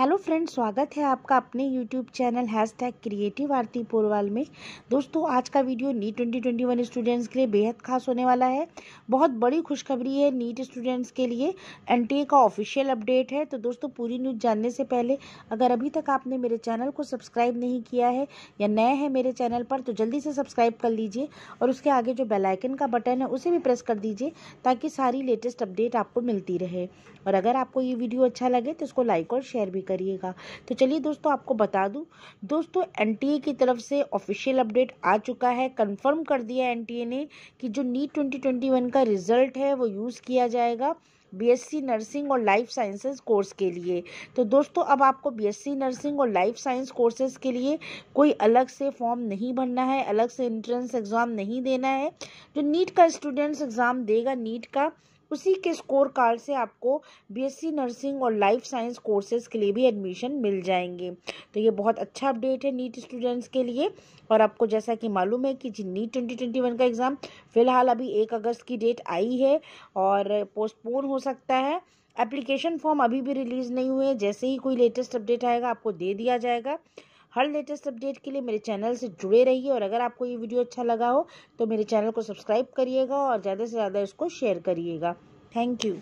hello friend स्वागत है आपका अपने YouTube channel hashtag creative Aarti Porwal में दोस्तों आज का video NEET twenty twenty one students के लिए बेहद खास होने वाला है बहुत बड़ी खुशखबरी है नीट स्टूडेंट्स के लिए एन का ऑफिशियल अपडेट है तो दोस्तों पूरी न्यूज़ जानने से पहले अगर अभी तक आपने मेरे चैनल को सब्सक्राइब नहीं किया है या नए हैं मेरे चैनल पर तो जल्दी से सब्सक्राइब कर लीजिए और उसके आगे जो बेलाइकन का बटन है उसे भी प्रेस कर दीजिए ताकि सारी लेटेस्ट अपडेट आपको मिलती रहे और अगर आपको ये वीडियो अच्छा लगे तो उसको लाइक और शेयर भी करिएगा तो चलिए दोस्तों आपको बता दूँ दोस्तों एन की तरफ से ऑफिशियल अपडेट आ चुका है कन्फर्म कर दिया एन ने कि जो नीट ट्वेंटी e का रिजल्ट है वो यूज़ किया जाएगा बीएससी नर्सिंग और लाइफ साइंसेस कोर्स के लिए तो दोस्तों अब आपको बीएससी नर्सिंग और लाइफ साइंस कोर्सेज के लिए कोई अलग से फॉर्म नहीं भरना है अलग से एंट्रेंस एग्ज़ाम नहीं देना है जो नीट का स्टूडेंट्स एग्ज़ाम देगा नीट का उसी के स्कोर कार्ड से आपको बीएससी नर्सिंग और लाइफ साइंस कोर्सेज के लिए भी एडमिशन मिल जाएंगे तो ये बहुत अच्छा अपडेट है नीट स्टूडेंट्स के लिए और आपको जैसा कि मालूम है कि जी नीट ट्वेंटी का एग्ज़ाम फ़िलहाल अभी एक अगस्त की डेट आई है और पोस्टपोन हो सकता है एप्लीकेशन फॉर्म अभी भी रिलीज़ नहीं हुए जैसे ही कोई लेटेस्ट अपडेट आएगा आपको दे दिया जाएगा हर लेटेस्ट अपडेट के लिए मेरे चैनल से जुड़े रहिए और अगर आपको ये वीडियो अच्छा लगा हो तो मेरे चैनल को सब्सक्राइब करिएगा और ज़्यादा से ज़्यादा इसको शेयर करिएगा थैंक यू